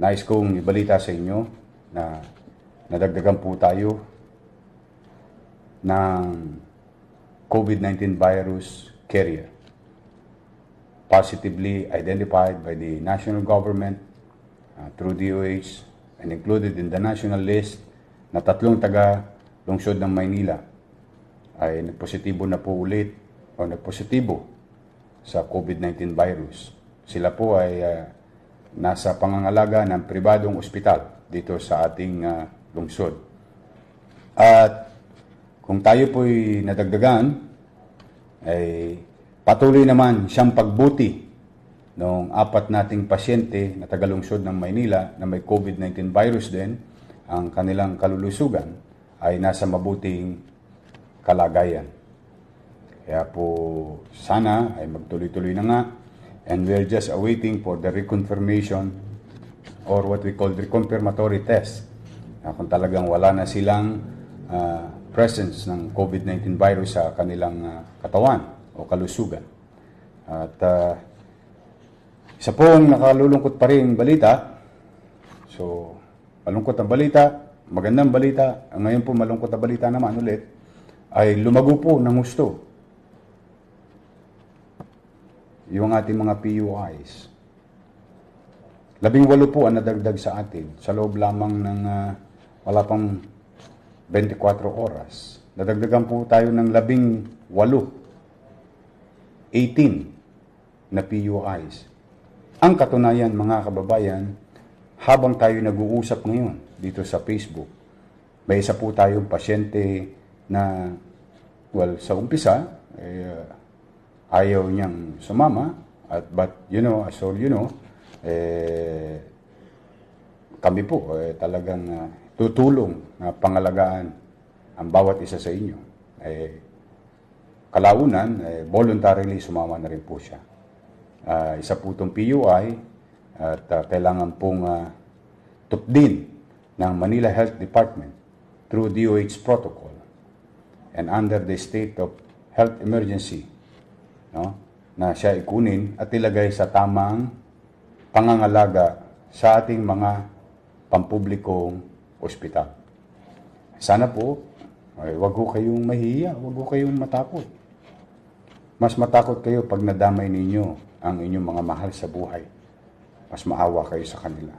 Nais kong ibalita sa inyo na nadagdagan po tayo ng COVID-19 virus carrier positively identified by the national government uh, through DOH and included in the national list na tatlong taga lungsod ng Maynila ay nagpositibo na po ulit o nagpositibo sa COVID-19 virus. Sila po ay uh, nasa pangangalaga ng pribadong ospital dito sa ating uh, lungsod. At kung tayo po'y nadagdagan, ay patuloy naman siyang pagbuti ng apat nating pasyente na tagalungsod ng Maynila na may COVID-19 virus din, ang kanilang kalulusugan ay nasa mabuting kalagayan. Kaya po sana ay magtuloy-tuloy na nga and we are just awaiting for the reconfirmation or what we call the confirmatory test uh, kung talagang wala na silang uh, presence ng COVID-19 virus sa kanilang uh, katawan o kalusugan. At uh, isa pong nakalulungkot pa rin balita, so malungkot ang balita, magandang balita, ngayon po malungkot na balita naman ulit, ay lumago po ng gusto yung ating mga PUIs. Labing walo po ang nadagdag sa atin sa loob lamang ng uh, wala pang 24 oras. Nadagdagan po tayo ng labing walo, 18 na PUIs. Ang katunayan mga kababayan, habang tayo nag-uusap ngayon dito sa Facebook, may isa po tayong pasyente na, well, sa umpisa, eh, ayaw niyang sumama. At, but, you know, as all you know, eh, kami po eh, talagang uh, tutulong na pangalagaan ang bawat isa sa inyo. Eh, kalaunan, eh, voluntarily sumama na rin po siya. Uh, isa po itong PUI at uh, kailangan pong uh, tupdin ng Manila Health Department through DOH protocol and under the state of health emergency no? na siya ikunin at ilagay sa tamang pangangalaga sa ating mga pampublikong ospital. Sana po, ay, wag ho kayong mahiya, wag ho kayong matakot. Mas matakot kayo pag nadamay ninyo ang inyong mga mahal sa buhay. Mas maawa kayo sa kanila.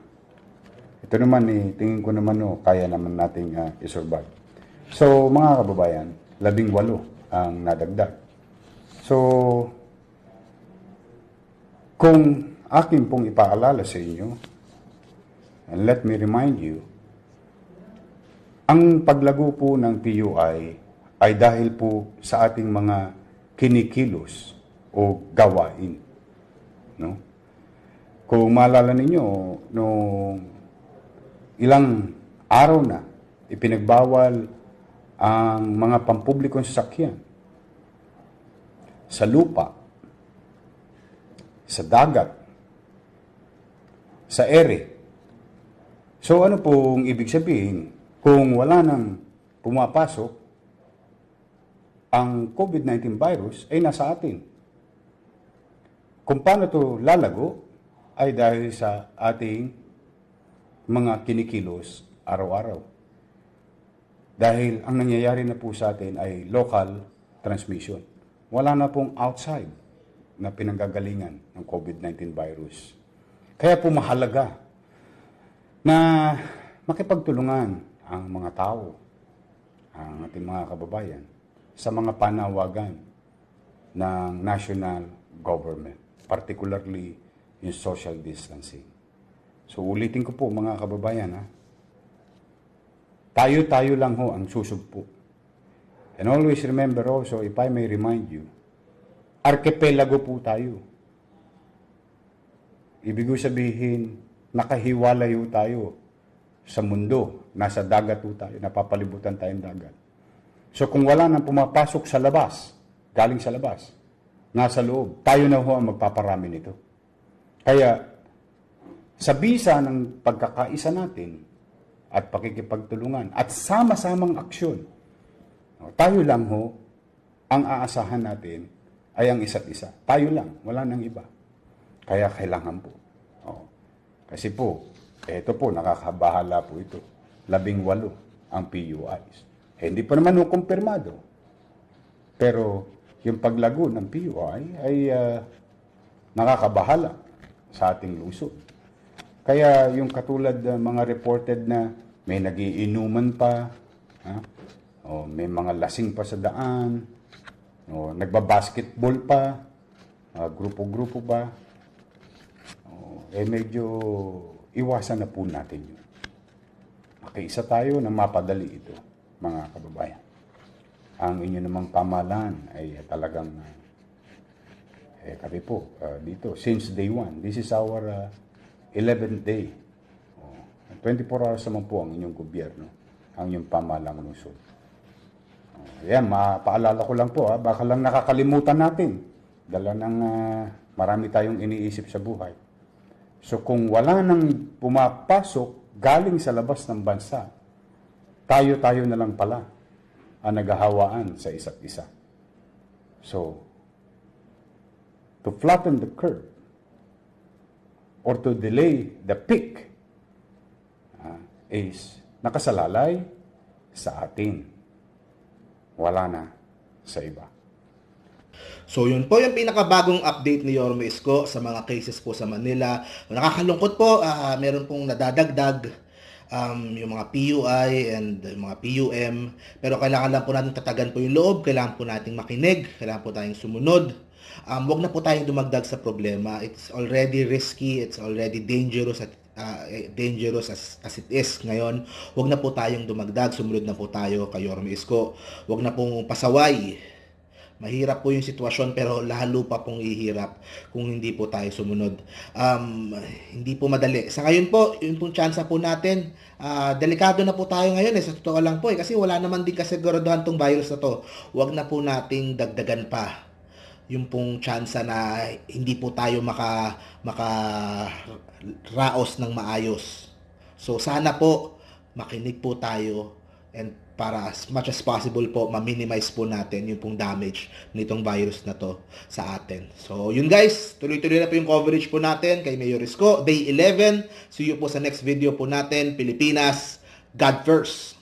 Ito naman, eh, tingin ko naman, oh, kaya naman nating uh, isurvive. So, mga kababayan, labing walo ang nadagdag So, kung akin pong ipaalala sa inyo, and let me remind you, ang paglago po ng PUI ay dahil po sa ating mga kinikilos o gawain. No? Kung maalala ninyo, no ilang araw na ipinagbawal ang mga pampublikong sasakyan sa lupa, sa dagat, sa ere. So ano pong ibig sabihin? Kung wala nang pumapasok, ang COVID-19 virus ay nasa atin. Kung paano ito lalago ay dahil sa ating mga kinikilos araw-araw. Dahil ang nangyayari na po sa atin ay local transmission wala na pong outside na pinanggagalingan ng COVID-19 virus. Kaya po mahalaga na makipagtulungan ang mga tao, ang ating mga kababayan, sa mga panawagan ng national government, particularly yung social distancing. So ulitin ko po mga kababayan ha, tayo-tayo lang ho ang susugpo And always remember also, if I may remind you, archipelago po tayo. Ibig sabihin, nakahiwalay tayo sa mundo. Nasa dagat po tayo, napapalibutan tayong dagat. So kung wala nang pumapasok sa labas, galing sa labas, nasa loob, tayo na ho ang magpaparami nito. Kaya, sa bisa ng pagkakaisa natin at pakikipagtulungan at sama-samang aksyon, tayo lang ho, ang aasahan natin ay ang isa't isa. Tayo lang, wala nang iba. Kaya kailangan po. Oo. Kasi po, eto po, nakakabahala po ito. Labing walo ang PUIs. Eh, hindi pa naman ho kumpirmado. Pero yung paglago ng PUI ay uh, nakakabahala sa ating lungsod. Kaya yung katulad ng mga reported na may nagiinuman pa, ha? Ah, o, may mga lasing pa sa daan. O, nagbabasketball pa. Ah, grupo-grupo ba? O, eh medyo iwasan na po natin yun. Makiisa tayo na mapadali ito, mga kababayan. Ang inyo namang pamalan ay talagang eh, kami po uh, dito since day one. This is our uh, ah, 11th day. 24 hours naman po ang inyong gobyerno, ang inyong pamalang lungsod. Ayan, mapaalala ko lang po ha, baka lang nakakalimutan natin. Dala ng uh, marami tayong iniisip sa buhay. So kung wala nang pumapasok galing sa labas ng bansa, tayo-tayo na lang pala ang naghahawaan sa isa't isa. So, to flatten the curve or to delay the peak uh, is nakasalalay sa atin wala na sa iba. So yun po yung pinakabagong update ni Yorme Isko sa mga cases po sa Manila. Nakakalungkot po, uh, meron pong nadadagdag um, yung mga PUI and yung mga PUM. Pero kailangan lang po natin tatagan po yung loob, kailangan po nating makinig, kailangan po tayong sumunod. Um, wag na po tayong dumagdag sa problema. It's already risky, it's already dangerous at uh, dangerous as, as it is ngayon, wag na po tayong dumagdag, sumunod na po tayo kay Yorme Isko. Wag na pong pasaway. Mahirap po yung sitwasyon pero lalo pa pong ihirap kung hindi po tayo sumunod. Um, hindi po madali. Sa ngayon po, yun pong tsansa po natin. Uh, delikado na po tayo ngayon eh, sa totoo lang po eh. Kasi wala naman din kasiguraduhan tong virus na to. Huwag na po nating dagdagan pa yung pong chance na hindi po tayo maka maka raos ng maayos. So sana po makinig po tayo and para as much as possible po ma-minimize po natin yung pong damage nitong virus na to sa atin. So yun guys, tuloy-tuloy na po yung coverage po natin kay Mayor Isko, day 11. See you po sa next video po natin, Pilipinas, God first.